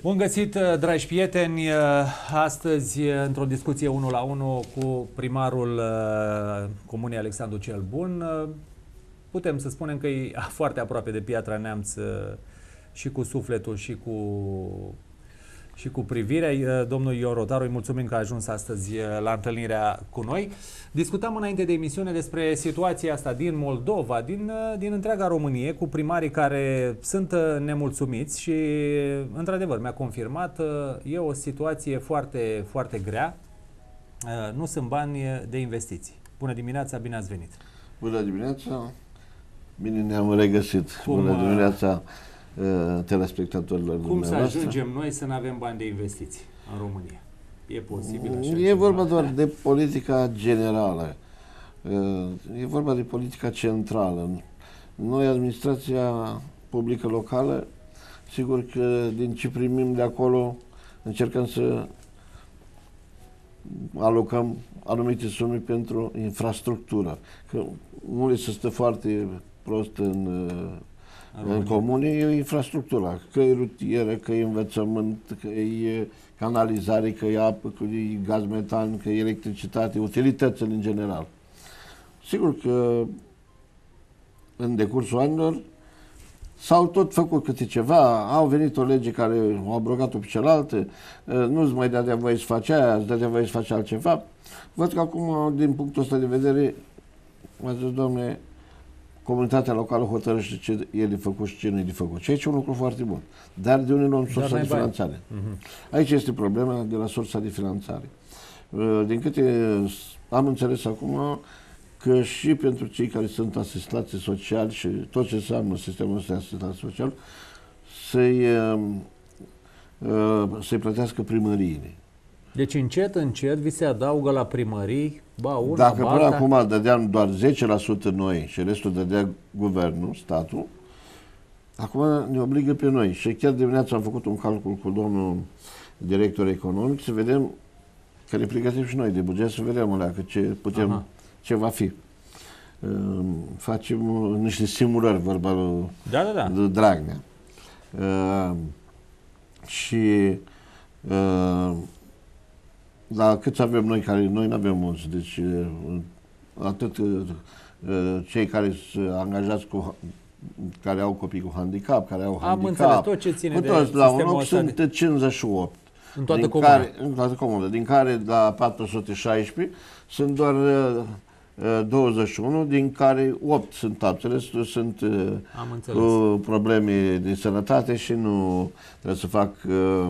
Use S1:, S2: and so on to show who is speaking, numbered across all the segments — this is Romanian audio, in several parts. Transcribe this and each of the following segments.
S1: Bun găsit, uh, dragi prieteni! Uh, astăzi, uh, într-o discuție 1 la 1 cu primarul Comunei Alexandru cel Bun, putem să spunem că e foarte aproape de Piatra Neamț și cu sufletul și cu și cu privire. Domnul Iorodaru, îi mulțumim că a ajuns astăzi la întâlnirea cu noi. Discutam înainte de emisiune despre situația asta din Moldova, din, din întreaga Românie, cu primarii care sunt nemulțumiți și, într-adevăr, mi-a confirmat, e o situație foarte, foarte grea. Nu sunt bani de investiții. Bună dimineața, bine ați venit!
S2: Bună dimineața! Bine ne-am regăsit! Cum, Bună dimineața! Uh, telespectatorilor Cum să ajungem
S1: noi să nu avem bani de investiții în România? E posibil așa E ceva? vorba doar
S2: de politica generală. Uh, e vorba de politica centrală. Noi, administrația publică locală, sigur că din ce primim de acolo, încercăm să alocăm anumite sume pentru infrastructură. Că unii se stă foarte prost în uh, în comune e infrastructura, că e rutieră, că e învățământ, că e canalizare, că e apă, că e gaz metan, că e electricitate, utilitățile în general. Sigur că în decursul anilor s-au tot făcut câte ceva, au venit o lege care au abrogat-o pe celălaltă, eh, nu-ți mai dădea voie să faci aia, îți dădea voie să faci altceva. Văd că acum, din punctul ăsta de vedere, mă zis, domne, comunitatea locală hotărăște ce e de făcut și ce nu e de făcut. Și aici e un lucru foarte bun. Dar de unde luăm sursa de finanțare? Uh-huh. Aici este problema de la sursa de finanțare. Uh, din câte am înțeles acum că și pentru cei care sunt asistați social și tot ce înseamnă sistemul ăsta de asistați social, să-i um, uh, să plătească primăriile.
S1: Deci încet, încet vi se adaugă la
S2: primării, ba una, Dacă ba până alta. acum dădeam doar 10% noi și restul dădea guvernul, statul, acum ne obligă pe noi. Și chiar dimineața am făcut un calcul cu domnul director economic să vedem că ne pregătim și noi de buget, să vedem alea, că ce putem, Aha. ce va fi. Uh, facem niște simulări, vorba lui, da, da, da. Dragnea. Uh, și uh, dar câți avem noi care... Noi nu avem mulți, deci atât cei care sunt angajați cu care au copii cu handicap, care au Am handicap. Am înțeles tot ce ține toți, de la un loc ăsta. sunt 58. În toată din comună. care, În toată comună. din care la 416 sunt doar uh, 21, din care 8 sunt abțele, sunt uh, Am cu probleme de sănătate și nu trebuie să fac uh,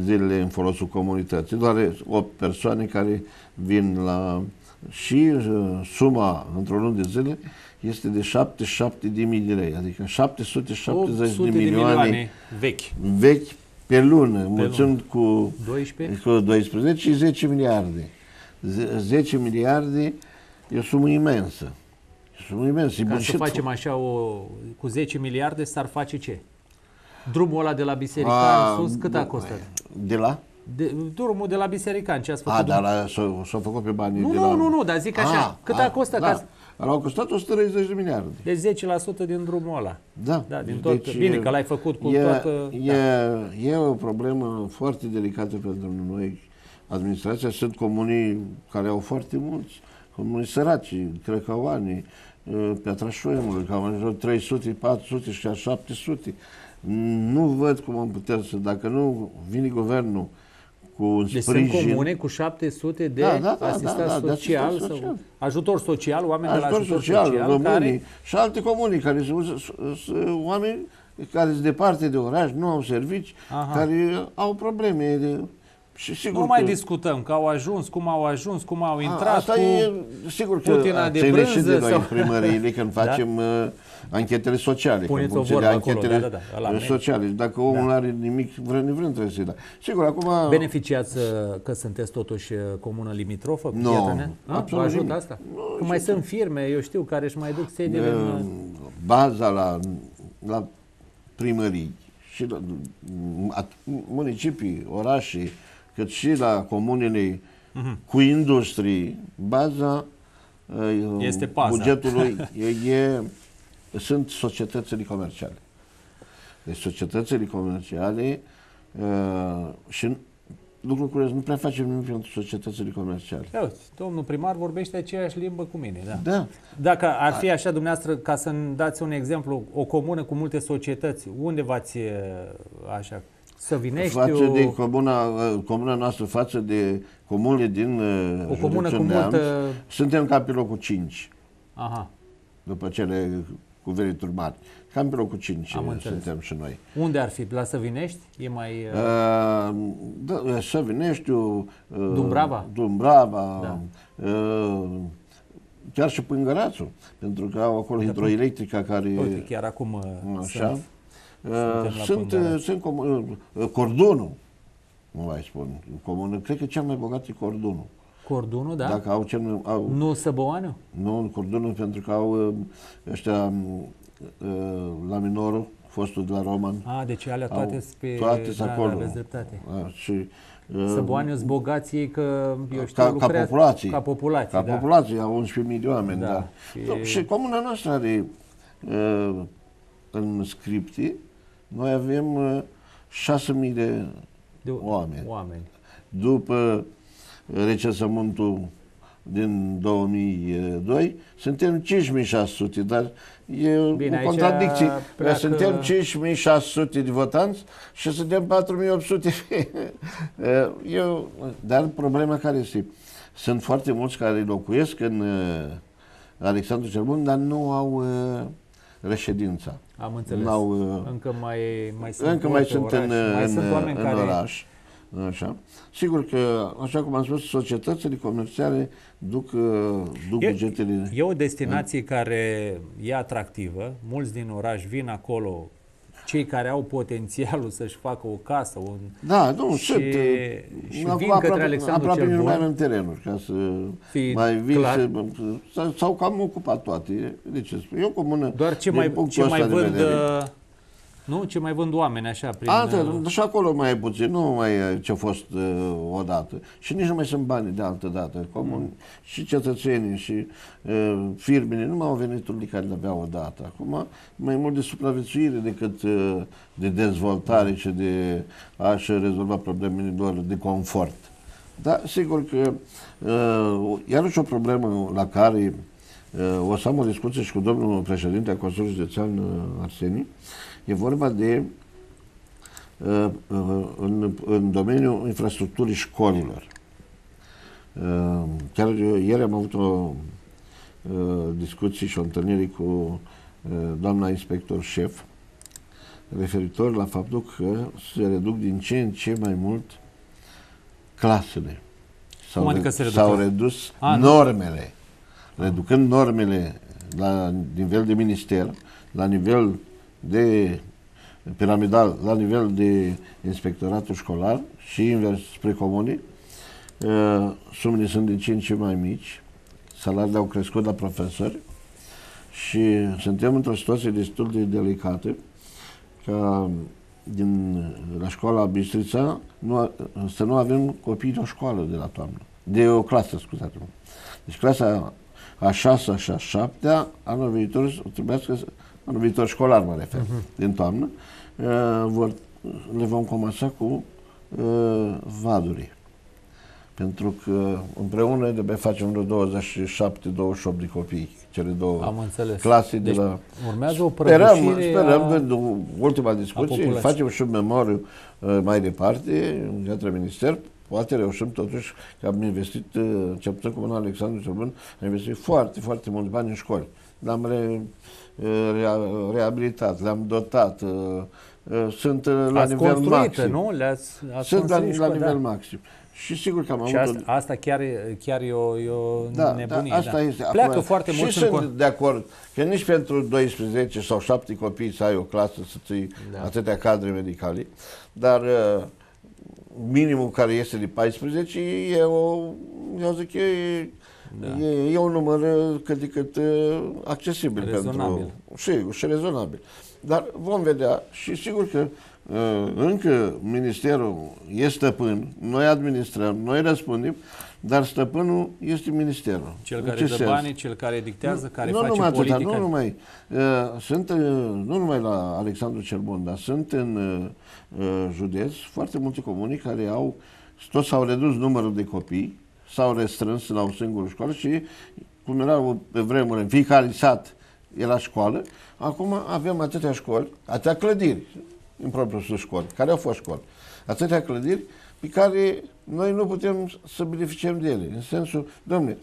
S2: zilele în folosul comunității, doar 8 persoane care vin la... și uh, suma într-o lună de zile este de 77 de mii de lei, adică 770 de milioane, de milioane vechi. vechi pe lună, pe mulțumit lună. cu 12? cu 12 și 10 miliarde. 10 miliarde e o sumă imensă. E o sumă imensă. Ca să facem
S1: așa o, cu 10 miliarde s-ar face ce? Drumul ăla de la biserică A, în sus, cât a costat? De la? De, drumul de la biserica, ce ați făcut? A, dar
S2: la, s-a, s-a făcut pe banii nu, de nu, la... Nu, nu, nu,
S1: dar zic așa, a, ah, cât a, ah, a costat? Da. Ca...
S2: L-au costat 130 de miliarde.
S1: De 10% din drumul ăla. Da. da din tot, deci, bine că l-ai făcut cu e, toată... E,
S2: da. e o problemă foarte delicată pentru noi, administrația. Sunt comunii care au foarte mulți, comunii săraci, crăcăoanii, Piatrașoiului, că au ajuns 300, 400 și 700. Nu văd cum am putea să, dacă nu vine guvernul cu un deci sprijin. sunt comune
S1: cu 700 de da, da, da, asistenți da, da, social, social. Sau
S2: ajutor social, oameni ajutor de la ajutor social, social românii, care... și alte comuni care sunt, sunt, sunt oameni care sunt departe de oraș, nu au servici, Aha. care au probleme de și sigur nu mai că...
S1: discutăm că au ajuns, cum
S2: au ajuns, cum au intrat a, asta cu e, sigur că Putina de brânză. și de noi sau... în primăriile când da. facem da? anchetele sociale. Puneți o vorbă anchetele acolo, da, da, da, sociale. Și dacă da. omul da. are nimic, vrând vreun trebuie să-i da. Sigur, acum...
S1: Beneficiați uh, că sunteți totuși uh, comună limitrofă cu no, Absolut Vă ajută asta? No, că mai sunt firme, eu știu, care își mai duc sediile în...
S2: Baza la, la primării și la, municipii, orașe, cât și la comunele uh-huh. cu industrii, baza uh, este paza. bugetului e, e, sunt societățile comerciale. Deci societățile comerciale uh, și lucru curios, nu prea facem nimic pentru societățile comerciale.
S1: Eu, domnul primar vorbește aceeași limbă cu mine, da. da. Dacă ar fi așa, dumneavoastră, ca să-mi dați un exemplu, o comună cu multe societăți, unde v-ați uh, așa Săvineștiu... Față de
S2: comuna, uh, comuna noastră, față de comunele din uh, o comună cu multă... Neamț, suntem ca pe locul 5. Aha. După cele cu venituri mari. Cam pe locul 5 Am uh, înțeles. suntem și noi.
S1: Unde ar fi? La Săvinești? E mai...
S2: Uh... da, Săvineștiu... Uh, Dumbrava? Dumbrava. Da. Uh, chiar și Pângărațul, pentru că au acolo hidroelectrica care... Uite, chiar acum așa. Sunt Uh, sunt, uh, sunt com uh, cordonul, nu mai spun, comun, cred că cel mai bogat e cordonul.
S1: Cordonul, da? Dacă
S2: au cel, au, nu Săboanu? Nu, cordonul pentru că au ăștia la minorul, fostul de la Roman. A, deci alea toate sunt pe... Toate da, da, acolo. Da, dreptate. A, și, Săboanu sunt
S1: bogații ei că, eu știu, ca, lucrează, ca populație. Ca populație, Ca da. populație,
S2: au 11.000 de oameni, da. da. Și... și comuna noastră are în scriptii noi avem uh, 6.000 de, de oameni. oameni. După recesământul din 2002, suntem 5.600, dar e Bine, o contradicție. Pleacă... Suntem 5.600 de votanți și suntem 4.800. Eh, eu, dar problema care este? Sunt foarte mulți care locuiesc în eh, Alexandru cel Bun, dar nu au eh, reședința. Am înțeles. N-au, uh,
S1: încă mai, mai sunt, încă mai sunt oraș, în, mai în, sunt în care... oraș.
S2: Așa. Sigur că, așa cum am spus, societățile comerciale duc, uh, duc e, bugetele. E o
S1: destinație în... care e atractivă. Mulți din oraș vin acolo cei care au potențialul să-și facă o casă, un... Da, nu, și, sunt. Și uh, vin către aproape, Alexandru aproape cel Bun. mai în
S2: terenuri, ca să mai vin Să, s-au cam ocupat toate. De ce spun? E o comună Doar ce mai, ce mai vând... Vedere. Uh,
S1: nu? Ce mai vând oameni așa prin... Altă, uh,
S2: și acolo mai e puțin, nu mai e ce-a fost uh, odată. Și nici nu mai sunt bani de altă dată. Comun, mm. Și cetățenii și uh, firmele nu mai au venituri care le aveau odată. Acum mai mult de supraviețuire decât uh, de dezvoltare și de a-și rezolva problemele lor de confort. Da, sigur că uh, iarăși o problemă la care uh, o să am o discuție și cu domnul președinte a Consiliului Județean uh, Arsenii, E vorba de uh, uh, în, în domeniul infrastructurii școlilor. Uh, chiar ieri am avut o discuție și o întâlnire cu doamna inspector șef referitor la faptul că se reduc din ce în ce mai mult clasele. S-au, adică reduc? redus A, ah, normele. Reducând normele la nivel de minister, la nivel de piramidal la nivel de inspectoratul școlar și invers spre comune, uh, sumele sunt din ce în ce mai mici, salariile au crescut la profesori și suntem într-o situație destul de delicată că din, la școala Bistrița nu, să nu avem copii de o școală de la toamnă, de o clasă, scuzați-mă. Deci clasa a șasea și a șaptea, anul viitor, trebuie să în viitor școlar mă refer, uh-huh. din toamnă, uh, vor, le vom comasa cu uh, vadurii. Pentru că împreună trebuie facem vreo 27-28 de copii, cele două Am înțeles. clase deci de la... urmează o Sperăm, sperăm a... de ultima discuție, facem și un memoriu uh, mai departe, către minister, poate reușim totuși, că am investit, uh, începând cu un Alexandru cel am investit foarte, foarte mulți bani în școli. Dar am re- Eh, reabilitat, le-am dotat, eh, eh, sunt la Ați nivel maxim. nu? Le-ați, ați sunt la, la nivel da. maxim. Și sigur că am și avut...
S1: Asta, asta chiar, chiar e o, e o da, da nebunie. Da, asta da. este. Pleacă Acum, foarte mult. Și sunt cont...
S2: de acord că nici pentru 12 sau 7 copii să ai o clasă, să ții da. atâtea cadre medicale, dar uh, minimul care este de 14 e o, eu zic, e da. E, e un număr cât de cât accesibil. Rezonabil. Pentru, sigur, și rezonabil. Dar vom vedea și sigur că încă ministerul e stăpân, noi administrăm, noi răspundem, dar stăpânul este ministerul. Cel care dă sens? banii, cel care dictează, nu, care nu face numai politica. Atâta, nu numai, uh, sunt uh, nu numai la Alexandru cel Bun, dar sunt în uh, județ foarte multe comuni care au, tot s-au redus numărul de copii s-au restrâns la o singură școală și cum era pe vremuri, în fiecare sat era școală, acum avem atâtea școli, atâtea clădiri, în propriul sus școli, care au fost școli, atâtea clădiri pe care noi nu putem să beneficiem de ele. În sensul, domnule,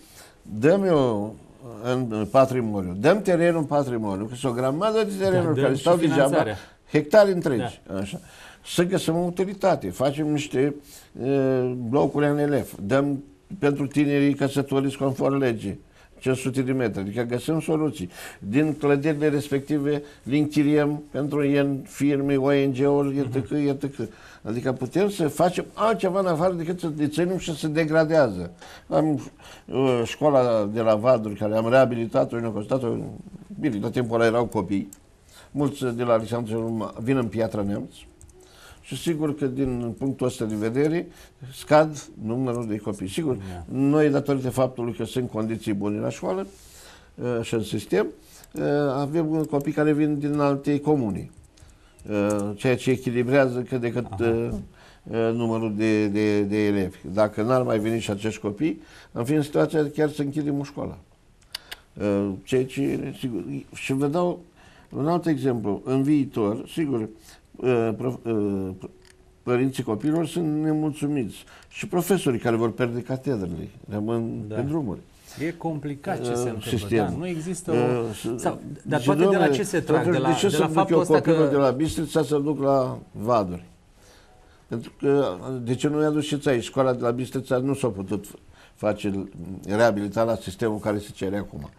S2: dăm eu în patrimoniu, dăm terenul în patrimoniu, că sunt o grămadă de terenuri da, care stau degeaba, hectare da. întregi, da. așa să găsim o utilitate, facem niște e, blocuri în elef, dăm pentru tinerii căsătoriți conform legii. 500 de metri. Adică găsim soluții. Din clădirile respective le închiriem pentru ien, firme, ONG-uri, etc., mhm. etc. Adică putem să facem altceva în afară decât să deținem și să degradează. Am uh, școala de la Vadul, care am reabilitat-o, ne-a costat-o, bine, la timpul ăla erau copii, mulți de la Alexandru vin în Piatra Nemț și sigur că din punctul ăsta de vedere scad numărul de copii. Sigur, yeah. Da. noi datorită faptului că sunt condiții bune la școală uh, și în sistem, uh, avem copii care vin din alte comuni, uh, ceea ce echilibrează cât de cât uh, uh, numărul de, de, de elevi. Dacă n-ar mai veni și acești copii, am fi în situația chiar să închidem o școală. Uh, ceea ce, sigur, și vă dau un alt exemplu. În viitor, sigur, Uh, uh, părinții copilor sunt nemulțumiți. Și profesorii care vor pierde catedrele rămân da. pe drumuri.
S1: E complicat ce se uh, întâmplă. Sistem. Da, nu există o... Sau, dar toate de la ce se trag? De la, de ce de la duc eu copilul că... de la
S2: Bistrița să duc la Vaduri? Pentru că, de ce nu i-a dus și aici? Școala de la Bistrița nu s-a putut face reabilitarea sistemul care se cere acum.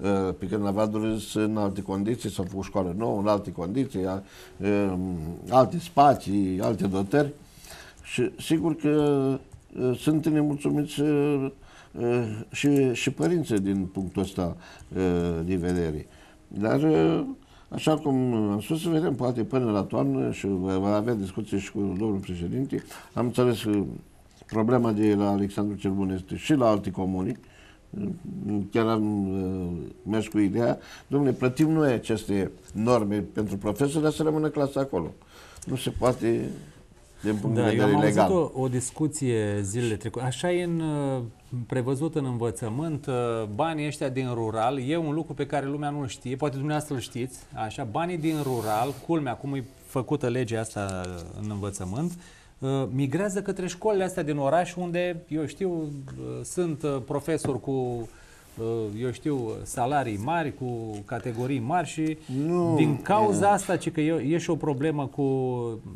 S2: Uh, pe când la Vadul în alte condiții, s-a făcut școală nouă, în alte condiții, um, alte spații, alte dotări. Și sigur că uh, sunt nemulțumiți uh, și, și părinții din punctul ăsta de vedere. Dar, așa cum am spus, să vedem, poate până la toamnă și va avea discuții și cu domnul președinte, am înțeles că Problema de la Alexandru cel Bun este și la alte comuni. Chiar am uh, mers cu ideea, domnule, plătim noi aceste norme pentru profesori, dar să rămână clasa acolo. Nu se poate din punct da, de vedere eu am legal.
S1: avut o, o discuție zilele trecute. Așa e în, uh, prevăzut în învățământ, uh, banii ăștia din rural, e un lucru pe care lumea nu știe, poate dumneavoastră îl știți, așa, banii din rural, culmea, cum e făcută legea asta în învățământ, Uh, migrează către școlile astea din oraș unde, eu știu, uh, sunt uh, profesori cu Eh, eu știu, eh, salarii mari, cu categorii mari și nu, din cauza e, asta, ci că e, e și o problemă cu,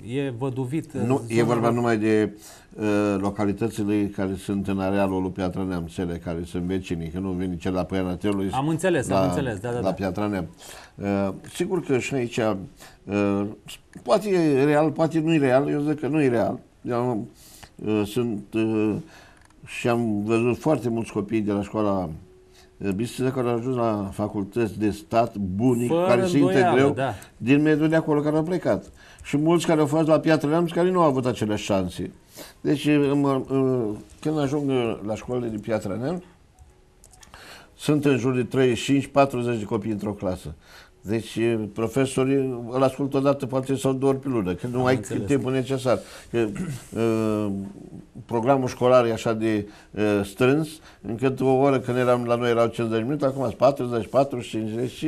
S1: e văduvit. Eh, nu, e vorba de...
S2: numai de uh, localitățile care sunt în arealul lui Piatra Neam, cele care sunt vecinii, că nu vine cel la Păiana Telului. Am înțeles, la, am înțeles, da, da. da. La da. Piatra Neam. Uh, sigur că și aici, uh, poate e real, poate nu e real, eu zic că nu e real. Eu, uh, sunt uh, și am văzut foarte mulți copii de la școala Bistrița care au ajuns la facultăți de stat bunic, Fără care se integreau da. din mediul de acolo care au plecat. Și mulți care au fost la Piatra Neamț care nu au avut acele șanse. Deci când ajung uh, la școlile din Piatra Neamț, sunt în jur de 35-40 de copii într-o clasă. Deci profesorii îl ascultă odată, dată, poate sau două ori pe lună, că nu Am ai înțeles. timpul necesar. Că, uh, programul școlar e așa de uh, strâns, încât o oră când eram la noi erau 50 minute, acum sunt 40, 45 și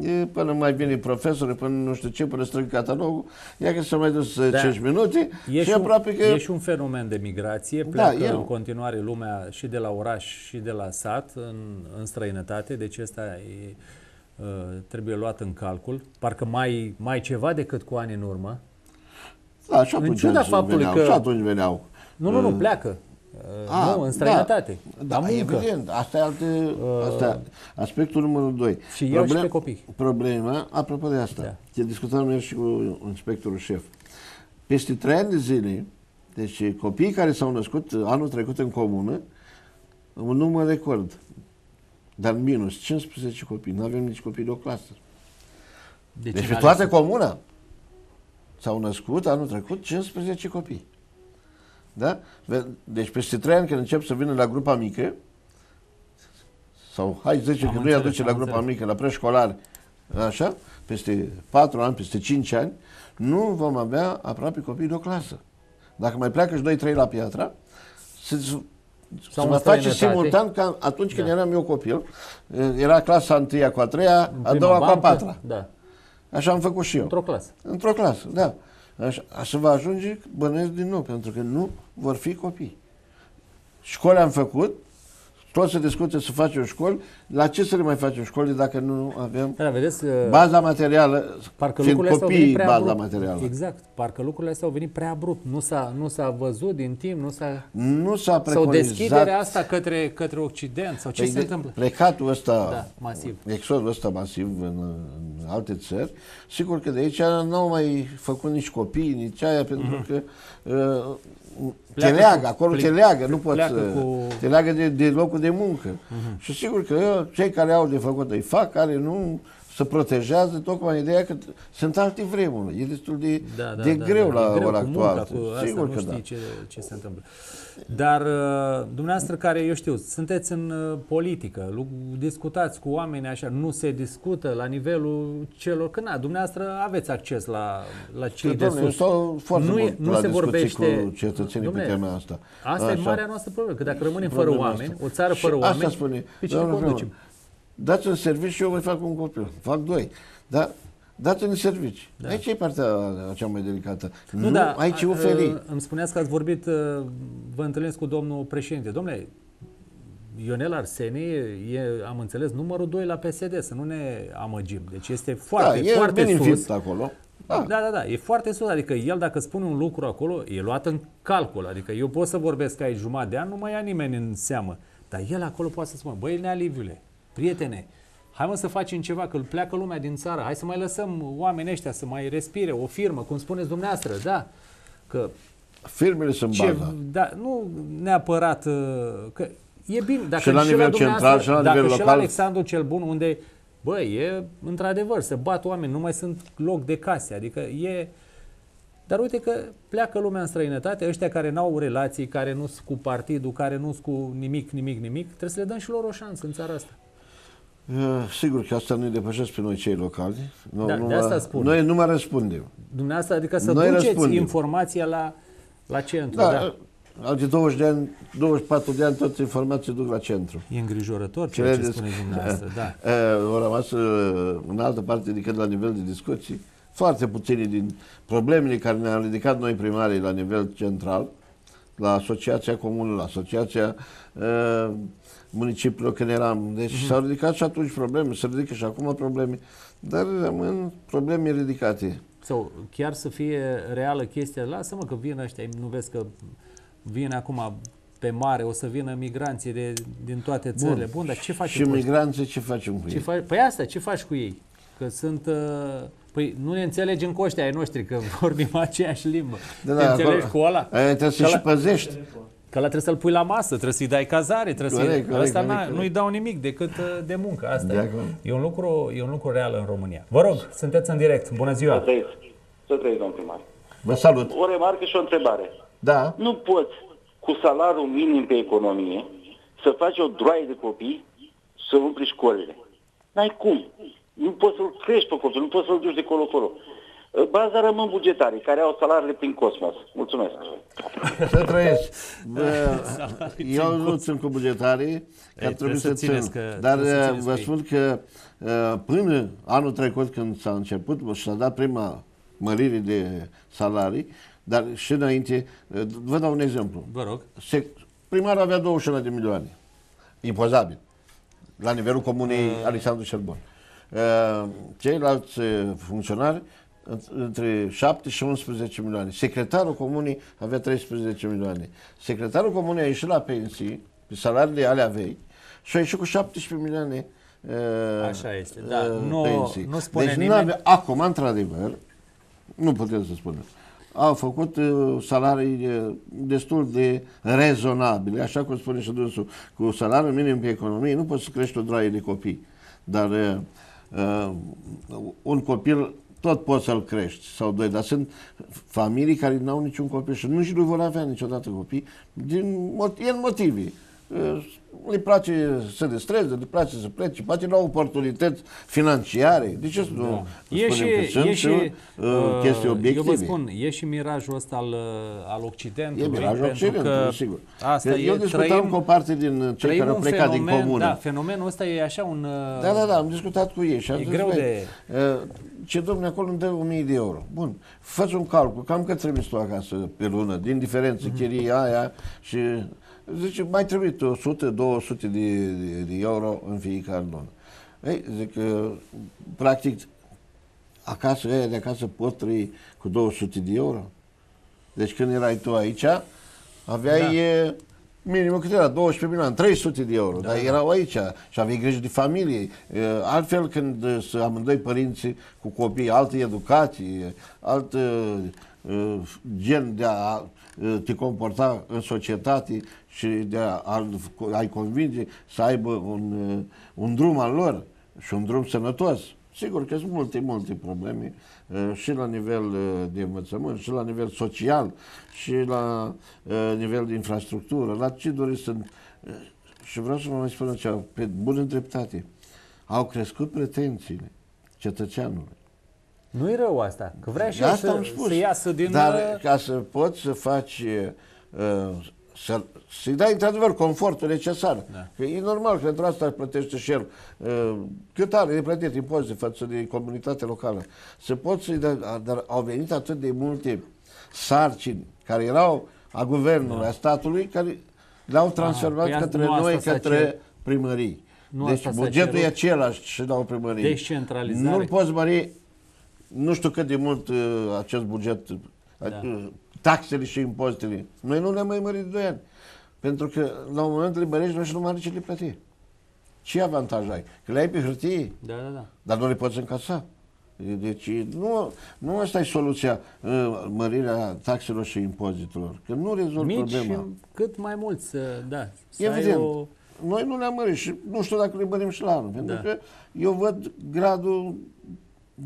S2: e, până mai vine profesorul, până nu știu ce, până strâng catalogul, ia că s-a mai dus da. 5 minute e și un, aproape că... E și
S1: un fenomen de migrație, da, pleacă da, în continuare lumea și de la oraș și de la sat, în, în străinătate, deci asta e Uh, trebuie luat în calcul, parcă mai, mai ceva decât cu ani în urmă. Da, și atunci, în ciuda faptului veneau, că... și atunci veneau.
S2: Nu, nu, nu, uh, pleacă. A, nu, în da. străinătate. Da, da evident. Asta e alte, uh, asta, aspectul numărul 2. Și Problem, și pe copii. Problema, apropo de asta, da. te discutam noi și cu inspectorul șef. Peste trei ani de zile, deci copiii care s-au născut anul trecut în comună, un număr record dar minus 15 copii. Nu avem nici copii de o clasă. De deci pe toată comuna s-au născut anul trecut 15 copii. Da? Deci peste 3 ani când încep să vină la grupa mică, sau hai 10 am când nu-i aduce la grupa mică, la preșcolar, așa, peste 4 ani, peste 5 ani, nu vom avea aproape copii de o clasă. Dacă mai pleacă și 2-3 la piatra, se sau să mă face simultan ca atunci când da. eram eu copil, era clasa întâia cu a treia, a doua cu a patra. Da. Așa am făcut și eu. Într-o clasă. Într-o clasă, da. Așa, așa va ajunge bănesc din nou, pentru că nu vor fi copii. Școli am făcut, tot se discute să facem școli. La ce să le mai facem școli dacă nu avem da, vedeți, uh, baza materială, parcă fiind copiii prea baza abrupt. materială.
S1: Exact. Parcă lucrurile astea au venit prea abrupt. Nu s-a, nu s-a văzut din timp, nu s-a...
S2: Nu s-a preconizat. Sau deschiderea
S1: asta către, către Occident, sau ce păi, se întâmplă?
S2: Plecatul ăsta, da, masiv. exodul ăsta masiv în, în alte țări, sigur că de aici n-au mai făcut nici copii, nici aia, pentru mm-hmm. că uh, Pleacă te leagă, acolo plec, te leagă, nu poți uh, cu... te leagă de, de locul de muncă. Uh-huh. Și sigur că cei care au de făcut îi fac, care nu se protejează, tocmai ideea că sunt alte vremuri. E destul de, da, da, de da, greu da, la ora actuală. sigur că da. ce, ce se întâmplă. Dar
S1: uh, dumneavoastră care, eu știu, sunteți în uh, politică, discutați cu oameni așa, nu se discută la nivelul celor, că na, dumneavoastră aveți acces la, la cei Dom'le, de sus. Stau foarte nu, mult nu la se vorbește cu cetățenii Dom'le, pe tema asta. Asta așa. e marea noastră problemă, că dacă rămânem fără oameni, asta. o țară fără și oameni, asta spune, pe cine conducem?
S2: Dați un serviciu și eu mai fac un copil, fac doi. Dar dat în servici. Da. Aici e partea cea mai delicată. Nu, nu da, ai ce oferi. Uh,
S1: îmi spuneați că ați vorbit, uh, vă întâlnesc cu domnul președinte. Domnule, Ionel Arseni, e, am înțeles, numărul 2 la PSD, să nu ne amăgim. Deci este foarte, da, e foarte sus. acolo. Da, da. da, da, da, e foarte sus. Adică el dacă spune un lucru acolo, e luat în calcul. Adică eu pot să vorbesc aici jumătate de an, nu mai ia nimeni în seamă. Dar el acolo poate să spună, băi, nealiviule, prietene, Hai mă să facem ceva, că îl pleacă lumea din țară. Hai să mai lăsăm oamenii ăștia să mai respire. O firmă, cum spuneți dumneavoastră, da? Că
S2: Firmele sunt ce, baza.
S1: Da, nu neapărat uh, că e bine. Dacă și la nivel central și la nivel local. Și la Alexandru cel Bun, unde, băi, e într-adevăr, se bat oameni, nu mai sunt loc de case. Adică e... Dar uite că pleacă lumea în străinătate, ăștia care n-au relații, care nu sunt cu partidul, care nu sunt cu nimic, nimic, nimic, trebuie să le dăm și lor o șansă în țara asta.
S2: Sigur că asta îi depășesc pe noi cei locali. Nu, da, nu de asta spun. Noi nu mai răspundem.
S1: Dumneavoastră, adică să noi duceți răspundem. informația la,
S2: la centru. Da, da. Alte 20 de ani, 24 de ani, toate informații duc la centru. E îngrijorător ceea Credeți? ce spune dumneavoastră, da. Au rămas în altă parte adică la nivel de discuții. Foarte puține din problemele care ne-am ridicat noi primarii la nivel central, la Asociația Comunului, la Asociația uh, municipiilor când eram. Deci uh-huh. s-au ridicat și atunci probleme, se ridică și acum probleme, dar rămân probleme ridicate. Sau
S1: chiar să fie reală chestia, lasă-mă că vin ăștia, nu vezi că vine acum pe mare, o să vină migranții de, din toate țările. Bun, Bun dar ce facem și cu
S2: migranții, ce facem cu ce ei?
S1: Fa- păi asta, ce faci cu ei? Că sunt... Uh, Păi nu ne înțelegem cu ăștia ai noștri, că vorbim aceeași limbă. Da, da, ne înțelegi acolo, cu ăla? Aia trebuie să-și păzești. Că la trebuie să-l pui la masă, trebuie să-i dai cazare, trebuie corect, să-i... Corect, Asta nu-i dau nimic decât uh, de muncă. Asta de e. E, un lucru, e un lucru real în România. Vă rog, sunteți în direct. Bună ziua! Să trăiți, să trăiți domn primar. Vă salut! O remarcă și o întrebare.
S2: Da. Nu poți cu salariul minim pe economie să faci o droaie de copii să umpli școlile. N-ai cum. Nu poți să-l crești pe copil, nu poți să-l duci de colo-colo. Baza rămân bugetarii, care au salariile prin Cosmos. Mulțumesc. Să trăiești. Eu nu țin cu bugetarii, că Ei, trebuie să țin. Că, Dar uh, vă spun că uh, până anul trecut, când s-a început și s-a dat prima mărire de salarii, dar și înainte, uh, vă dau un exemplu. Vă rog. Primarul avea 21 de milioane. Impozabil. La nivelul comunei uh. Alexandru Șerbon. ceilalți funcționari între 7 și 11 milioane. Secretarul comunii avea 13 milioane. Secretarul comunii a ieșit la pensii, pe salariile alea vei, și a ieșit cu 17 milioane uh, Așa este, uh, da. Uh, nu, Nu spune deci nimeni... avea, acum, într-adevăr, nu putem să spunem, au făcut uh, salarii uh, destul de rezonabile, așa cum spune și dânsul, cu salariul minim pe economie nu poți să crești o draie de copii, dar uh, uh, un copil tot poți să-l crești sau doi, dar sunt familii care nu au niciun copil și nu și nu vor avea niciodată copii din, din motive îi place să distreze, îi place să plece, poate la oportunități financiare. De ce să da. e și, că sunt e și, uh, uh chestii obiective? Eu vă
S1: spun, e și mirajul ăsta al, uh, al Occidentului. E mirajul Occidentului, sigur. Asta eu e, discutam trăim, cu o parte din cei care au plecat fenomen, din comună. Da, fenomenul ăsta e așa un... Uh, da, da, da, am discutat
S2: cu ei și am e zis, greu de... Uh, ce domne, acolo îmi dă 1000 de euro. Bun, faci un calcul, cam cât trebuie tu acasă pe lună, din diferență, mm-hmm. chirii aia și Zice, mai trebuie 100-200 de, de, de euro în fiecare lună. Ei, zic, uh, practic, acasă, aia de acasă pot trăi cu 200 de euro. Deci când erai tu aici, aveai da. Uh, minim cât era, 12 milioane, 300 de euro, da. dar da. erau aici și aveai grijă de familie. Uh, altfel când se amândoi părinții cu copii, altă educație, alt gen de a te comporta în societate, și de a, a, ai convinge să aibă un, uh, un drum al lor și un drum sănătos. Sigur că sunt multe, multe probleme uh, și la nivel uh, de învățământ, și la nivel social, și la nivel de infrastructură, la ce doriți sunt. Și vreau să vă mai spun ceva, pe bună dreptate, au crescut pretențiile cetățeanului. nu e rău asta, că vrea și asta să, am spus. să iasă din... Dar ca să poți să faci uh, să, i dai într-adevăr confortul necesar. Da. Că e normal că pentru asta plătește și el. Uh, cât are de plătit impozite față de comunitatea locală? Se pot să-i dar au venit atât de multe sarcini care erau a guvernului, da. a statului, care le-au ah, transformat păi Aha, către noi, către cer... primării. Nu deci bugetul e același și la o primărie. Descentralizare. Nu-l poți mări, nu știu cât de mult uh, acest buget uh, da taxele și impozitele. Noi nu le-am mai mărit de 2 ani. Pentru că la un moment liberești noi și nu mai are ce le plăti. Ce avantaj ai? Că le ai pe hârtie. Da, da, da. Dar nu le poți încasa. Deci nu, nu asta e soluția, uh, mărirea taxelor și impozitelor. Că nu rezolvă Mici problema. Și cât mai mult să, uh, da, să Evident. o... Noi nu le-am mărit și nu știu dacă le mărim și la anul. Pentru da. că eu văd gradul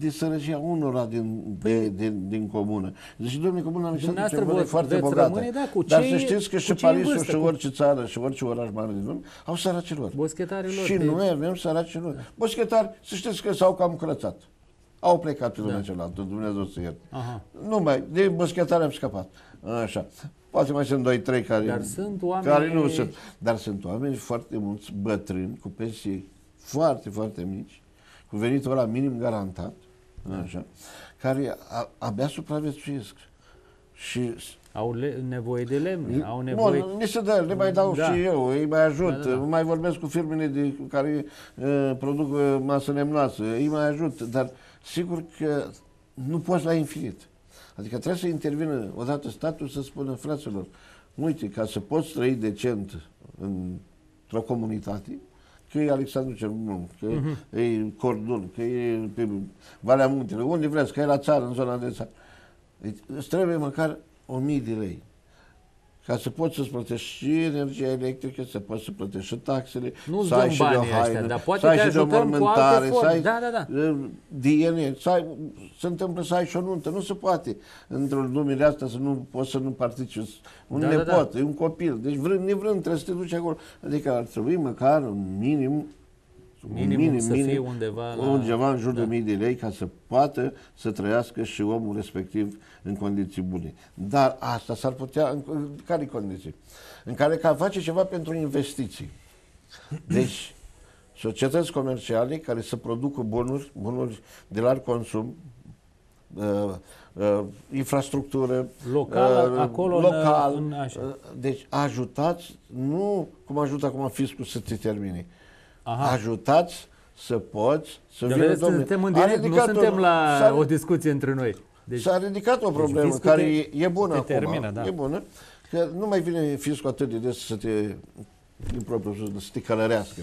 S2: de sărăcia unora din, de, din, din comună. Deci, domnule, comuna Alexandru e foarte bogată. Rămâne, da, cu dar să știți că și Parisul și orice țară și orice oraș mare din lume au săracilor. lor. Și de... Deci- noi avem săracilor. Boschetari, să știți că s-au cam curățat. Au plecat pe lumea da. celălalt, Dumnezeu să ierte. Nu mai, de boschetari am scăpat. Așa. Poate mai sunt doi, trei care, dar sunt oameni... care nu sunt. Dar sunt oameni foarte mulți bătrâni, cu pensii foarte, foarte mici, cu venitul la minim garantat, Așa. Care a, abia supraviețuiesc. Și au le- nevoie de lemne, au nevoie... Bun, ni se dă, le mai dau da. și eu, îi mai ajut, da, da, da. mai vorbesc cu firmele de, care uh, produc uh, masă lemnoasă, îi mai ajut, dar sigur că nu poți la infinit. Adică trebuie să intervină odată statul să spună, fraților, uite, ca să poți trăi decent într-o comunitate, că e Alexandru cel Bun, că uh-huh. e Cordon, că e pe Valea Muntele, unde vreți, că e la țară, în zona de țară. Deci îți trebuie măcar 1000 de lei ca să poți să-ți plătești și energia electrică, să poți să plătești și taxele, nu să ai și de o haină, dar poate să ai și de o mormântare, să ai da, da, da. Uh, DNA, să, ai, se întâmplă să ai și o nuntă. Nu se poate într-o lumele asta să nu poți să nu participi. Un da, nepot, da, da. un copil, deci vrând, nevrând trebuie să te duci acolo. Adică ar trebui măcar minim minim, minim să minim, fie undeva, la... undeva în jur da. de mii de lei ca să poată să trăiască și omul respectiv în condiții bune. Dar asta s-ar putea, în, care condiții? În care ca face ceva pentru investiții. Deci, societăți comerciale care să producă bunuri, bunuri de larg consum, uh, uh, infrastructură locală, uh, acolo local. În, în așa. Uh, deci ajutați, nu cum ajută acum fiscul să te termine, Aha. ajutați să poți să vină domnule. Suntem în direct, nu adică suntem la o discuție între noi. Deci, s-a ridicat o deci problemă deci care e, e bună acum. Termină, da. E bună. Că nu mai vine fiscul atât de des să te din propriu să te călărească.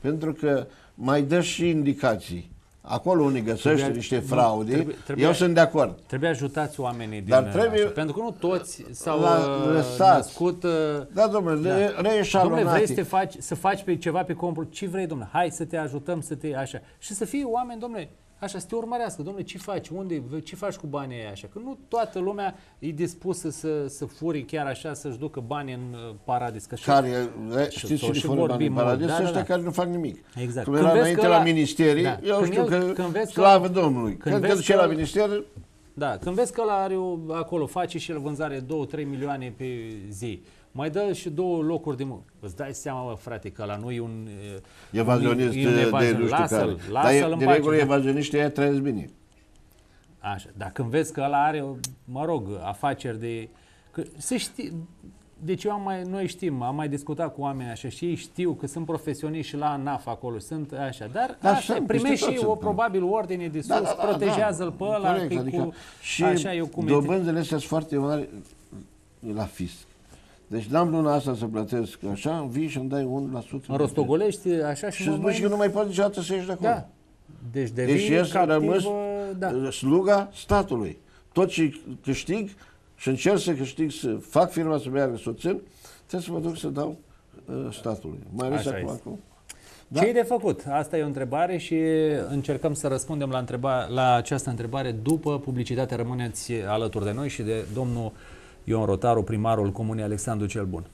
S2: Pentru că mai dă și indicații acolo unde găsește trebuie, niște fraude, trebuie, eu sunt de acord.
S1: Trebuie ajutați oamenii din Dar trebuie, așa, pentru că nu toți s-au uh, născut...
S2: Uh, da, domnule, da. reeșalonate. Domnule, vrei să,
S1: faci, să faci pe ceva pe compru? ce vrei, domnule, hai să te ajutăm să te... așa. Și să fii oameni, domnule, așa, să te urmărească, domnule, ce faci, unde, ce faci cu banii aia așa, că nu toată lumea e dispusă să, să furi chiar așa, să-și ducă banii în uh, paradis. Că care, și, știți cine fură bani în paradis? Da, da ăștia da, da. care nu
S2: fac nimic. Exact. Când, când înainte la, la ministerii, da. eu știu că, când vezi slavă că, Domnului, când, când vezi că, la minister,
S1: da, când vezi că la are o, acolo, face și el vânzare 2-3 milioane pe zi, mai dă și două locuri de muncă. Îți dai seama, mă, frate, că la noi un... Evazionist un, un de, de nu știu lasă-l, care. Lasă-l Dar, de regulă, da.
S2: evazioniștii aia trăiesc bine.
S1: Așa. Dacă vezi că ăla are, mă rog, afaceri de... Că se știe, deci eu am mai, noi știm, am mai discutat cu oameni așa și ei știu că sunt profesioniști și la ANAF acolo, sunt așa, dar da, așa, sunt, deci primești și o probabil ordine de da, sus, da, da, da, protejează-l da, pe ăla, adică cu, și așa, eu cum dobânzele
S2: astea sunt foarte mari la fisc. Deci n-am luna asta să plătesc așa, vii și îmi dai 1%. În rostogolești așa și... Și îți duci că nu mai poți niciodată să ieși de acolo. Da. Deci devii deci captivă... Deci rămâs da. sluga statului. Tot ce câștig și încerc să câștig, să fac firma să meargă, să o țin, trebuie să mă duc să dau uh, statului. Mai ales acum, acum.
S1: Da? Ce e de făcut? Asta e o întrebare și încercăm să răspundem la, întreba, la această întrebare după publicitate. Rămâneți alături de noi și de domnul Ion Rotaru, primarul Comunei Alexandru cel Bun.